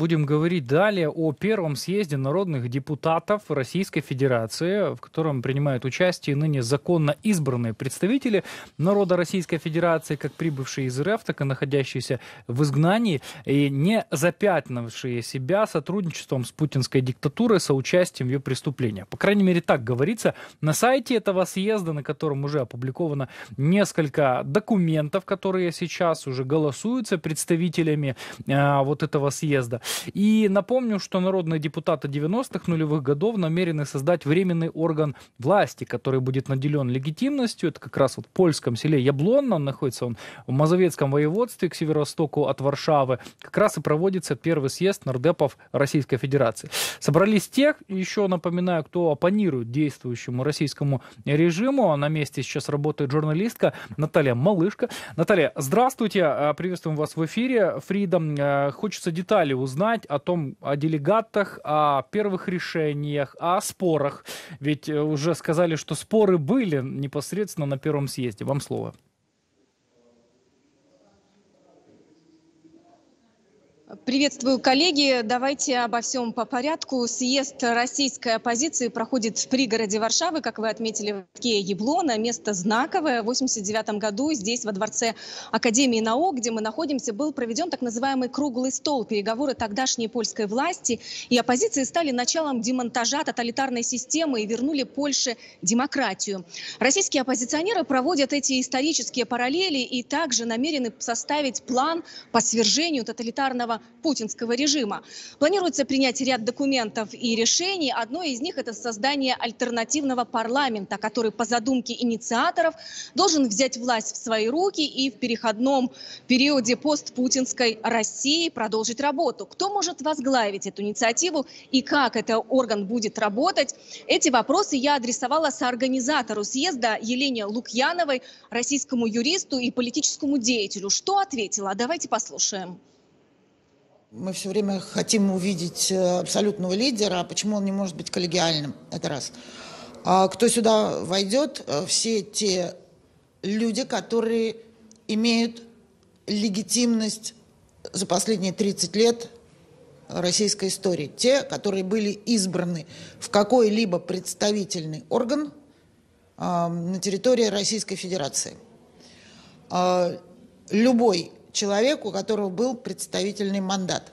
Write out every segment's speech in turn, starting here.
будем говорить далее о первом съезде народных депутатов Российской Федерации, в котором принимают участие ныне законно избранные представители народа Российской Федерации, как прибывшие из РФ, так и находящиеся в изгнании, и не запятнавшие себя сотрудничеством с путинской диктатурой, соучастием в ее преступлениях. По крайней мере, так говорится на сайте этого съезда, на котором уже опубликовано несколько документов, которые сейчас уже голосуются представителями а, вот этого съезда. И напомню, что народные депутаты 90-х нулевых годов намерены создать временный орган власти, который будет наделен легитимностью. Это как раз вот в польском селе Яблонно, он находится он в Мазовецком воеводстве к северо-востоку от Варшавы. Как раз и проводится первый съезд нардепов Российской Федерации. Собрались тех, еще напоминаю, кто оппонирует действующему российскому режиму. На месте сейчас работает журналистка Наталья Малышка. Наталья, здравствуйте, э, приветствуем вас в эфире. Фридом, э, хочется детали узнать узнать о том, о делегатах, о первых решениях, о спорах. Ведь э, уже сказали, что споры были непосредственно на первом съезде. Вам слово. Приветствую, коллеги. Давайте обо всем по порядку. Съезд российской оппозиции проходит в пригороде Варшавы, как вы отметили, в Кее Яблона. Место знаковое. В 1989 году здесь, во дворце Академии наук, где мы находимся, был проведен так называемый круглый стол. Переговоры тогдашней польской власти и оппозиции стали началом демонтажа тоталитарной системы и вернули Польше демократию. Российские оппозиционеры проводят эти исторические параллели и также намерены составить план по свержению тоталитарного путинского режима. Планируется принять ряд документов и решений. Одно из них – это создание альтернативного парламента, который по задумке инициаторов должен взять власть в свои руки и в переходном периоде постпутинской России продолжить работу. Кто может возглавить эту инициативу и как этот орган будет работать? Эти вопросы я адресовала соорганизатору съезда Елене Лукьяновой, российскому юристу и политическому деятелю. Что ответила? Давайте послушаем. Мы все время хотим увидеть э, абсолютного лидера, а почему он не может быть коллегиальным? Это раз. А кто сюда войдет, э, все те люди, которые имеют легитимность за последние 30 лет российской истории. Те, которые были избраны в какой-либо представительный орган э, на территории Российской Федерации. Э, любой человек, у которого был представительный мандат.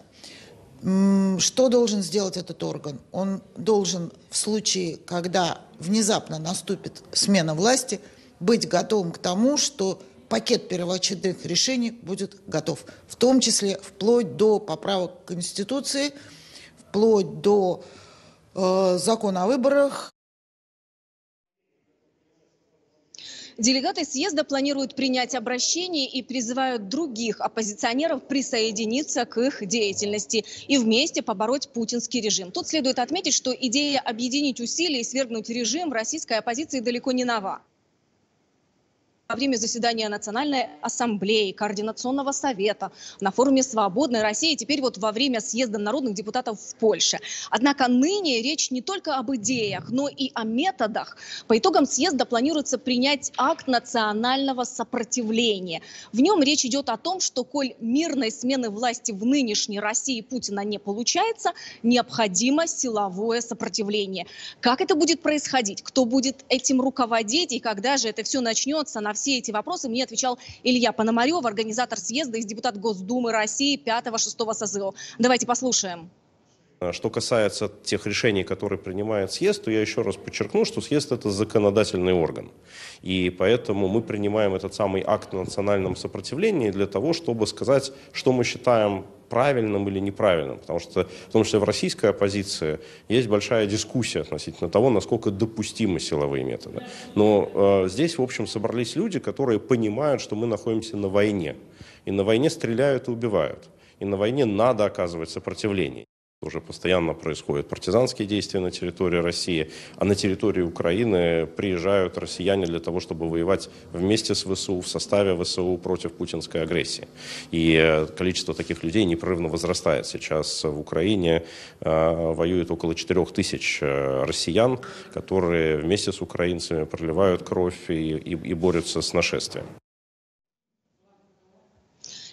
Что должен сделать этот орган? Он должен в случае, когда внезапно наступит смена власти, быть готовым к тому, что пакет первоочередных решений будет готов, в том числе вплоть до поправок Конституции, вплоть до э, закона о выборах. Делегаты съезда планируют принять обращение и призывают других оппозиционеров присоединиться к их деятельности и вместе побороть путинский режим. Тут следует отметить, что идея объединить усилия и свергнуть режим российской оппозиции далеко не нова во время заседания Национальной Ассамблеи, Координационного Совета, на форуме «Свободной России», теперь вот во время съезда народных депутатов в Польше. Однако ныне речь не только об идеях, но и о методах. По итогам съезда планируется принять акт национального сопротивления. В нем речь идет о том, что коль мирной смены власти в нынешней России Путина не получается, необходимо силовое сопротивление. Как это будет происходить? Кто будет этим руководить? И когда же это все начнется? На все эти вопросы мне отвечал Илья Пономарев, организатор съезда и депутат Госдумы России 5-6 созыва. Давайте послушаем. А, что касается тех решений, которые принимает съезд, то я еще раз подчеркну, что съезд – это законодательный орган. И поэтому мы принимаем этот самый акт о национальном сопротивлении для того, чтобы сказать, что мы считаем правильным или неправильным. Потому что, в том числе в российской оппозиции, есть большая дискуссия относительно того, насколько допустимы силовые методы. Но э, здесь, в общем, собрались люди, которые понимают, что мы находимся на войне. И на войне стреляют и убивают. И на войне надо оказывать сопротивление. Уже постоянно происходят партизанские действия на территории России, а на территории Украины приезжают россияне для того, чтобы воевать вместе с ВСУ, в составе ВСУ против путинской агрессии. И э, количество таких людей непрерывно возрастает. Сейчас в Украине э, воюет около 4 тысяч э, россиян, которые вместе с украинцами проливают кровь и, и, и борются с нашествием.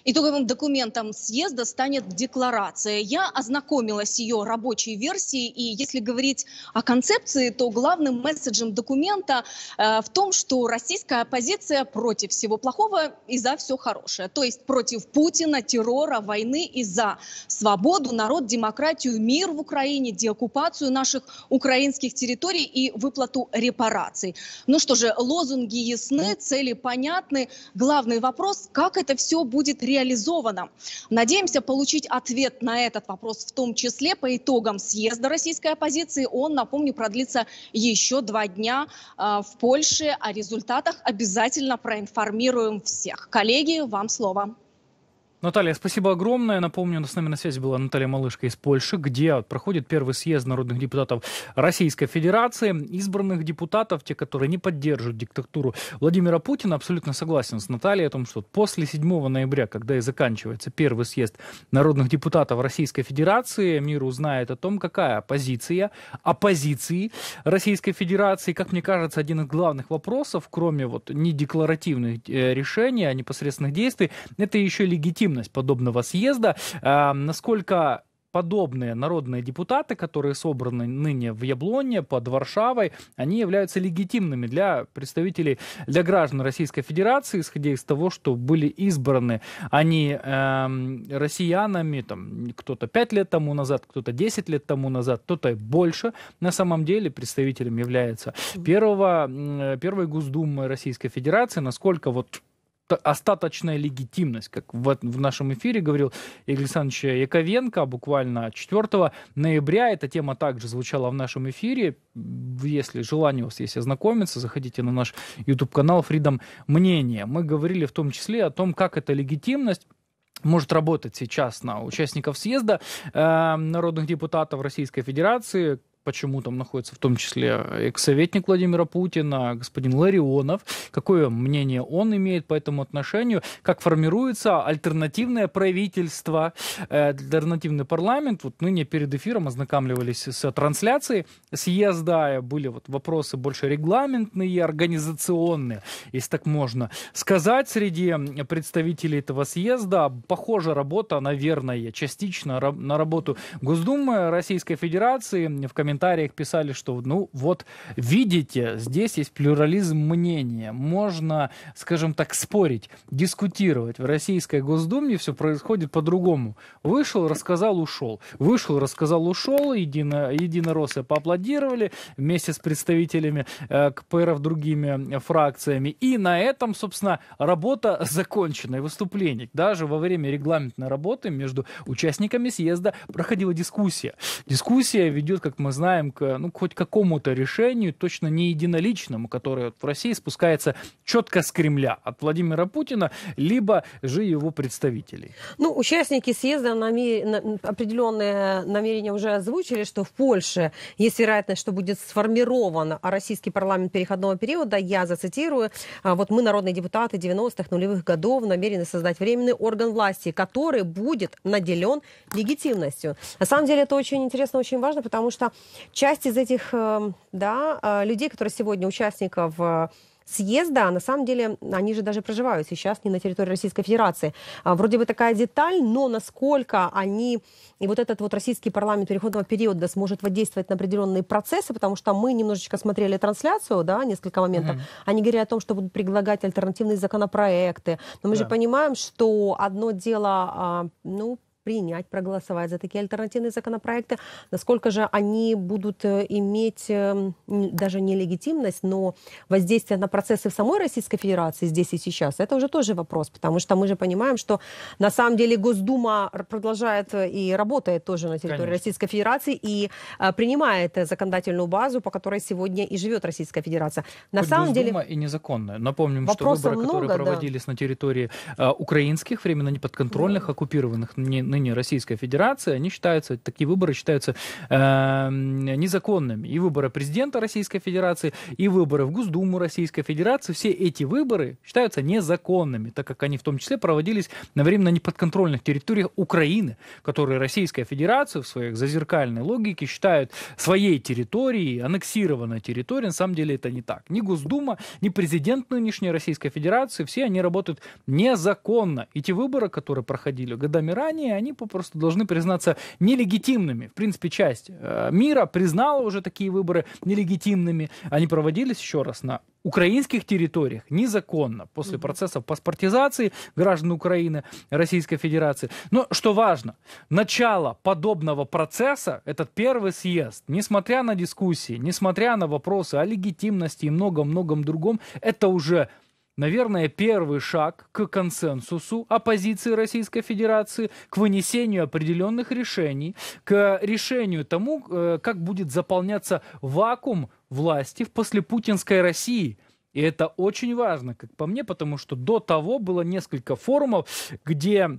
Итоговым документом съезда станет декларация. Я ознакомилась с ее рабочей версией, и если говорить о концепции, то главным месседжем документа э, в том, что российская оппозиция против всего плохого и за все хорошее. То есть против Путина, террора, войны и за свободу, народ, демократию, мир в Украине, деоккупацию наших украинских территорий и выплату репараций. Ну что же, лозунги ясны, цели понятны. Главный вопрос, как это все будет реализовано реализовано. Надеемся получить ответ на этот вопрос в том числе по итогам съезда российской оппозиции. Он, напомню, продлится еще два дня а, в Польше. О результатах обязательно проинформируем всех. Коллеги, вам слово. Наталья, спасибо огромное. Напомню, с нами на связи была Наталья Малышка из Польши, где проходит первый съезд народных депутатов Российской Федерации. Избранных депутатов, те, которые не поддерживают диктатуру Владимира Путина, абсолютно согласен с Натальей о том, что после 7 ноября, когда и заканчивается первый съезд народных депутатов Российской Федерации, мир узнает о том, какая позиция оппозиции Российской Федерации. Как мне кажется, один из главных вопросов, кроме вот недекларативных э, решений, а непосредственных действий, это еще легитимность легитимность подобного съезда. Э, насколько подобные народные депутаты, которые собраны ныне в Яблоне, под Варшавой, они являются легитимными для представителей, для граждан Российской Федерации, исходя из того, что были избраны они э, россиянами, там, кто-то 5 лет тому назад, кто-то 10 лет тому назад, кто-то больше. На самом деле представителем является первого, э, первой Госдумы Российской Федерации, насколько вот остаточная легитимность, как в, в нашем эфире говорил Игорь Александрович Яковенко, буквально 4 ноября эта тема также звучала в нашем эфире. Если желание у вас есть ознакомиться, заходите на наш YouTube-канал Freedom Мнение. Мы говорили в том числе о том, как эта легитимность может работать сейчас на участников съезда э, народных депутатов Российской Федерации, почему там находится в том числе экс-советник Владимира Путина, господин Ларионов, какое мнение он имеет по этому отношению, как формируется альтернативное правительство, э, альтернативный парламент. Вот ныне перед эфиром ознакомливались с трансляцией съезда, были вот вопросы больше регламентные, организационные, если так можно сказать, среди представителей этого съезда. Похожа работа, наверное, частично на работу Госдумы Российской Федерации в комментариях комментариях писали, что, ну, вот, видите, здесь есть плюрализм мнения. Можно, скажем так, спорить, дискутировать. В Российской Госдуме все происходит по-другому. Вышел, рассказал, ушел. Вышел, рассказал, ушел. Едино, единороссы поаплодировали вместе с представителями э, КПРов другими э, фракциями. И на этом, собственно, работа закончена и выступление. Даже во время регламентной работы между участниками съезда проходила дискуссия. Дискуссия ведет, как мы знаем, знаем к ну, хоть какому-то решению, точно не единоличному, которое в России спускается четко с Кремля, от Владимира Путина, либо же его представителей. Ну, участники съезда намер... определенные намерения уже озвучили, что в Польше есть вероятность, что будет сформирован российский парламент переходного периода. Я зацитирую. «А вот мы, народные депутаты 90-х, нулевых годов, намерены создать временный орган власти, который будет наделен легитимностью. На самом деле это очень интересно, очень важно, потому что Часть из этих э, да, э, людей, которые сегодня участников э, съезда, на самом деле, они же даже проживают сейчас не на территории Российской Федерации. А, вроде бы такая деталь, но насколько они и вот этот вот российский парламент переходного периода сможет воздействовать на определенные процессы, потому что мы немножечко смотрели трансляцию, да, несколько моментов. Mm-hmm. Они говорят о том, что будут предлагать альтернативные законопроекты. Но мы да. же понимаем, что одно дело, а, ну, принять, проголосовать за такие альтернативные законопроекты, насколько же они будут э, иметь эм, даже не легитимность, но воздействие на процессы в самой Российской Федерации здесь и сейчас, это уже тоже вопрос, потому что мы же понимаем, что на самом деле Госдума продолжает э, и работает тоже на территории Конечно. Российской Федерации и э, принимает законодательную базу, по которой сегодня и живет Российская Федерация. На Хоть самом Госдума деле... и незаконная. Напомним, что выборы, много, которые проводились да. на территории украинских, временно неподконтрольных, оккупированных не, ныне Российская Федерация, они считаются, такие выборы считаются э, незаконными. И выборы президента Российской Федерации, и выборы в Госдуму Российской Федерации, все эти выборы считаются незаконными, так как они в том числе проводились на временно неподконтрольных территориях Украины, которые Российская Федерация в своей зазеркальной логике считают своей территорией, аннексированной территорией. На самом деле это не так. Ни Госдума, ни президент нынешней Российской Федерации, все они работают незаконно. И те выборы, которые проходили годами ранее, они они попросту должны признаться нелегитимными. В принципе, часть э, мира признала уже такие выборы нелегитимными. Они проводились еще раз на украинских территориях незаконно после процессов паспортизации граждан Украины, Российской Федерации. Но что важно, начало подобного процесса, этот первый съезд, несмотря на дискуссии, несмотря на вопросы о легитимности и многом-многом другом, это уже наверное, первый шаг к консенсусу оппозиции Российской Федерации, к вынесению определенных решений, к решению тому, э, как будет заполняться вакуум власти в послепутинской России. И это очень важно, как по мне, потому что до того было несколько форумов, где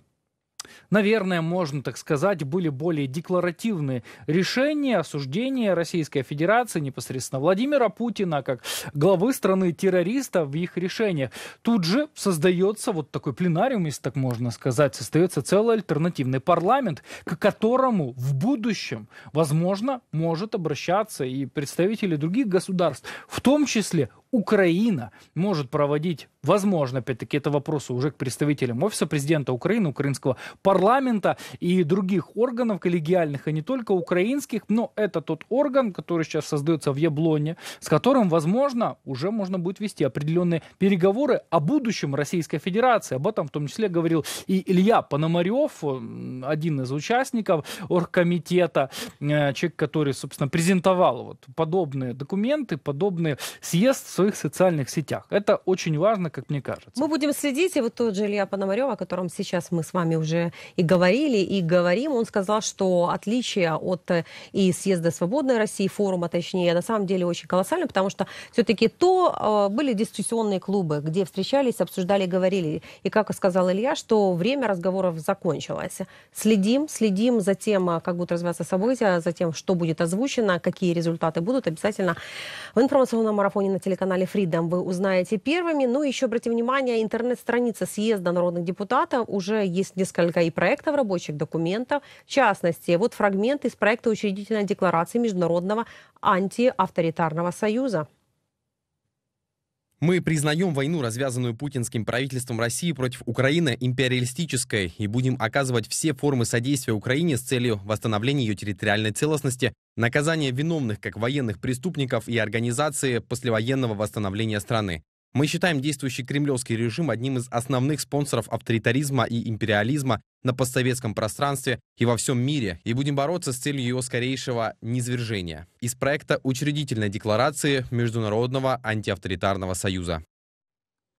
наверное, можно так сказать, были более декларативные решения, осуждения Российской Федерации, непосредственно Владимира Путина, как главы страны-террориста в их решениях. Тут же создается вот такой пленариум, если так можно сказать, создается целый альтернативный парламент, к которому в будущем, возможно, может обращаться и представители других государств, в том числе Украина может проводить, возможно, опять-таки, это вопросы уже к представителям Офиса президента Украины, украинского парламента и других органов коллегиальных, а не только украинских, но это тот орган, который сейчас создается в Яблоне, с которым, возможно, уже можно будет вести определенные переговоры о будущем Российской Федерации. Об этом в том числе говорил и Илья Пономарев, один из участников оргкомитета, э, человек, который, собственно, презентовал вот подобные документы, подобные съезд в своих социальных сетях. Это очень важно, как мне кажется. Мы будем следить, и вот тот же Илья Пономарев, о котором сейчас мы с вами уже и говорили, и говорим, он сказал, что отличие от э, и съезда «Свободной России», форума точнее, на самом деле очень колоссально, потому что все-таки то э, были дискуссионные клубы, где встречались, обсуждали, говорили. И как сказал Илья, что время разговоров закончилось. Следим, следим за тем, э, как будут развиваться события, за тем, что будет озвучено, какие результаты будут. Обязательно в информационном марафоне на телеканале канале Freedom вы узнаете первыми. Ну и еще обратите внимание, интернет-страница съезда народных депутатов. Уже есть несколько и проектов рабочих документов. В частности, вот фрагмент из проекта учредительной декларации Международного антиавторитарного союза. Мы признаем войну, развязанную путинским правительством России против Украины, империалистической и будем оказывать все формы содействия Украине с целью восстановления ее территориальной целостности, наказания виновных как военных преступников и организации послевоенного восстановления страны. Мы считаем действующий кремлевский режим одним из основных спонсоров авторитаризма и империализма на постсоветском пространстве и во всем мире и будем бороться с целью его скорейшего низвержения. Из проекта учредительной декларации Международного антиавторитарного союза.